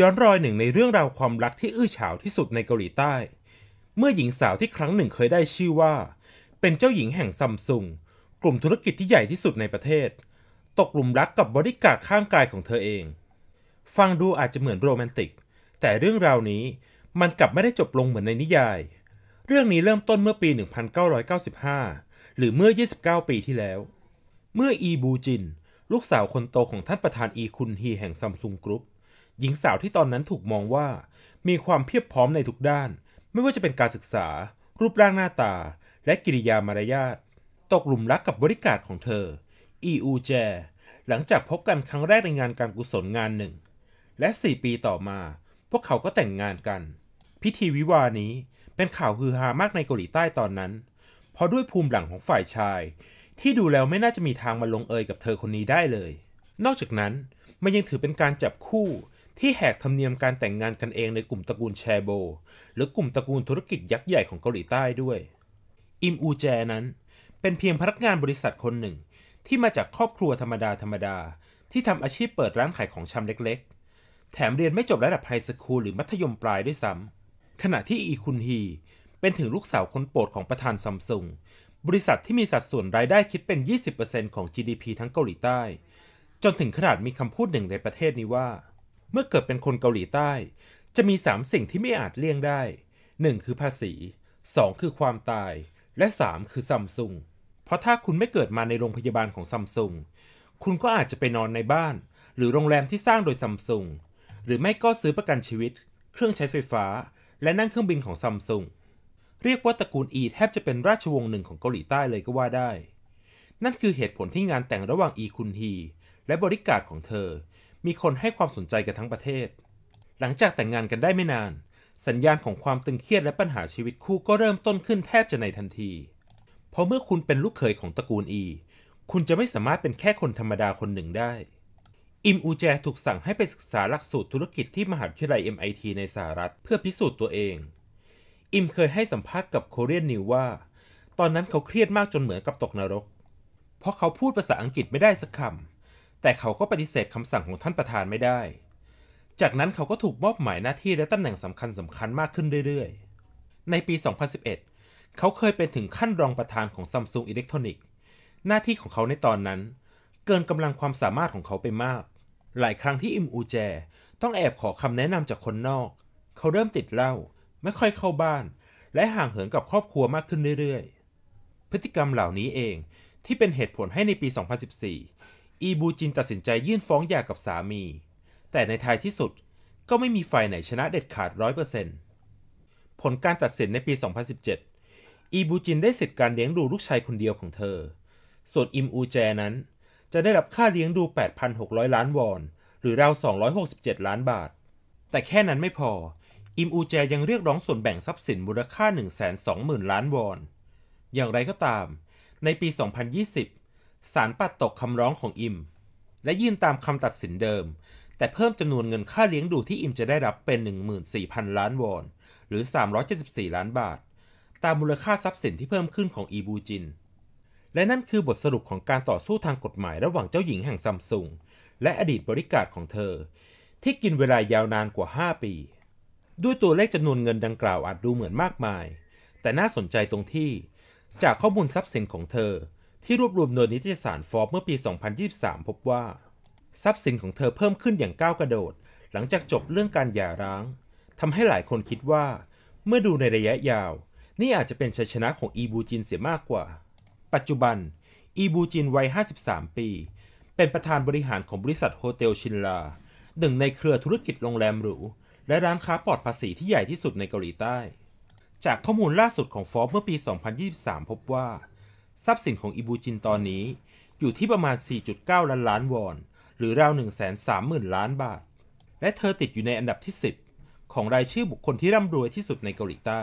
ย้อนรอยหนึ่งในเรื่องราวความรักที่อื้อฉาวที่สุดในเกาหลีใต้ เมื่อหญิงสาวที่ครั้งหนึ่งเคยได้ชื่อว่า เป็นเจ้าหญิงแห่งซัมซุง กลุ่มธุรกิจที่ใหญ่ที่สุดในประเทศ ตกหลุมรักกับบริการข้างกายของเธอเอง ฟังดูอาจจะเหมือนโรแมนติก แต่เรื่องราวนี้มันกลับไม่ได้จบลงเหมือนในนิยาย เรื่องนี้เริ่มต้นเมื่อปี 1995 หรือเมื่อ 29 ปีที่แล้ว เมื่ออีบูจิน ลูกสาวคนโตของท่านประธานอีคุนฮีแห่งซัมซุงกรุ๊ปหญิงสาวที่ตอนนั้นถูกมองว่ามีความเพียบพร้อมในทุกด้าน ไม่ว่าจะเป็นการศึกษา รูปร่างหน้าตา และกิริยามารยาทตกหลุมรักกับบริการของเธอ อีอูแจหลังจากพบกันครั้งแรกในงานการกุศลงานหนึ่ง และ 4 ปีต่อมา พวกเขาก็แต่งงานกัน พิธีวิวานี้เป็นข่าวฮือฮามากในเกาหลีใต้ตอนนั้น เพราะด้วยภูมิหลังของฝ่ายชาย ที่ดูแล้วไม่น่าจะมีทางมาลงเอยกับเธอคนนี้ได้เลย นอกจากนั้นมันยังถือเป็นการจับคู่ที่แหกธรรมเนียมการแต่งงานกันเองในกลุ่มตระกูลแชโบ หรือกลุ่มตระกูลธุรกิจยักษ์ใหญ่ของเกาหลีใต้ด้วยอิมอูแจนั้น เป็นเพียงพนักงานบริษัทคนหนึ่ง ที่มาจากครอบครัวธรรมดาธรรมดา ที่ทำอาชีพเปิดร้านขายของชำเล็กๆ แถมเรียนไม่จบระดับไฮสคูลหรือมัธยมปลายด้วยซ้ำขณะที่อีคุนฮี เป็นถึงลูกสาวคนโปรดของประธานซัมซุงบริษัทที่มีสัดส่วนรายได้คิดเป็น20%ของ GDP ทั้งเกาหลีใต้ จนถึงขนาดมีคำพูดหนึ่งในประเทศนี้ว่าเมื่อเกิดเป็นคนเกาหลีใต้ จะมี 3 สิ่งที่ไม่อาจเลี่ยงได้ 1. คือภาษี 2. คือความตาย และ 3. คือซัมซุงเพราะถ้าคุณไม่เกิดมาในโรงพยาบาลของซัมซุงคุณก็อาจจะไปนอนในบ้าน หรือโรงแรมที่สร้างโดยซัมซุงหรือไม่ก็ซื้อประกันชีวิต เครื่องใช้ไฟฟ้า และนั่งเครื่องบินของซัมซุงเรียกว่าตระกูลอีแทบจะเป็นราชวงศ์หนึ่งของเกาหลีใต้เลยก็ว่าได้ นั่นคือเหตุผลที่งานแต่งระหว่างอีคุนฮีและบริการของเธอมีคนให้ความสนใจกันทั้งประเทศ หลังจากแต่งงานกันได้ไม่นาน สัญญาณของความตึงเครียดและปัญหาชีวิตคู่ก็เริ่มต้นขึ้นแทบจะในทันที เพราะเมื่อคุณเป็นลูกเขยของตระกูลอี คุณจะไม่สามารถเป็นแค่คนธรรมดาคนหนึ่งได้ อิม อูแจถูกสั่งให้ไปศึกษาหลักสูตรธุรกิจที่มหาวิทยาลัย MIT ในสหรัฐเพื่อพิสูจน์ตัวเอง อิมเคยให้สัมภาษณ์กับโคเรียนนิวว่า ตอนนั้นเขาเครียดมากจนเหมือนกับตกนรก เพราะเขาพูดภาษาอังกฤษไม่ได้สักคำแต่เขาก็ปฏิเสธคำสั่งของท่านประธานไม่ได้ จากนั้นเขาก็ถูกมอบหมายหน้าที่และตำแหน่งสำคัญสำคัญมากขึ้นเรื่อยๆ ในปี 2011 เขาเคยเป็นถึงขั้นรองประธานของซัมซุงอิเล็กทรอนิกส์ หน้าที่ของเขาในตอนนั้น เกินกำลังความสามารถของเขาไปมาก หลายครั้งที่อิมอูแจ ต้องแอบขอคำแนะนำจากคนนอก เขาเริ่มติดเหล้า ไม่ค่อยเข้าบ้าน และห่างเหินกับครอบครัวมากขึ้นเรื่อยๆ พฤติกรรมเหล่านี้เองที่เป็นเหตุผลให้ในปี 2014อีบูจินตัดสินใจยื่นฟ้องหย่ากับสามี แต่ในท้ายที่สุดก็ไม่มีฝ่ายไหนชนะเด็ดขาดร้อยเปอร์เซ็นต์ผลการตัดสินในปี 2017 อีบูจินได้สิทธิ์การเลี้ยงดูลูกชายคนเดียวของเธอ ส่วนอิมอูแจนั้น จะได้รับค่าเลี้ยงดู 8,600 ล้านวอน หรือราว 267 ล้านบาท แต่แค่นั้นไม่พอ อิมอูแจยังเรียกร้องส่วนแบ่งทรัพย์สินมูลค่า 120,000 ล้านวอน อย่างไรก็ตาม ในปี 2020ศาลปัดตกคำร้องของอิม และยื่นตามคำตัดสินเดิม แต่เพิ่มจำนวนเงินค่าเลี้ยงดูที่อิมจะได้รับเป็น 14,000 ล้านวอน หรือ 374 ล้านบาท ตามมูลค่าทรัพย์สินที่เพิ่มขึ้นของอีบูจิน และนั่นคือบทสรุปของการต่อสู้ทางกฎหมายระหว่างเจ้าหญิงแห่งซัมซุงและอดีตบริการของเธอ ที่กินเวลายาวนานกว่า 5 ปี ด้วยตัวเลขจำนวนเงินดังกล่าวอาจดูเหมือนมากมาย แต่น่าสนใจตรงที่จากข้อมูลทรัพย์สินของเธอที่รวบรวมโดยนิตยสารฟอร์บเมื่อปี 2023 พบว่า ทรัพย์สินของเธอเพิ่มขึ้นอย่างก้าวกระโดด หลังจากจบเรื่องการหย่าร้าง ทำให้หลายคนคิดว่าเมื่อดูในระยะยาว นี่อาจจะเป็นชัยชนะของอีบูจินเสียมากกว่า ปัจจุบัน อีบูจินวัย 53 ปี เป็นประธานบริหารของบริษัทโฮเทลชินลา หนึ่ง ในเครือธุรกิจโรงแรมหรูและร้านค้าปลอดภาษีที่ใหญ่ที่สุดในเกาหลีใต้ จากข้อมูลล่าสุดของฟอร์บเมื่อปี 2023 พบว่าทรัพย์สินของอิบูจินตอนนี้อยู่ที่ประมาณ 4.9 ล้านล้านวอน หรือราว 130,000 ล้านบาท และเธอติดอยู่ในอันดับที่ 10 ของรายชื่อบุคคลที่ร่ำรวยที่สุดในเกาหลีใต้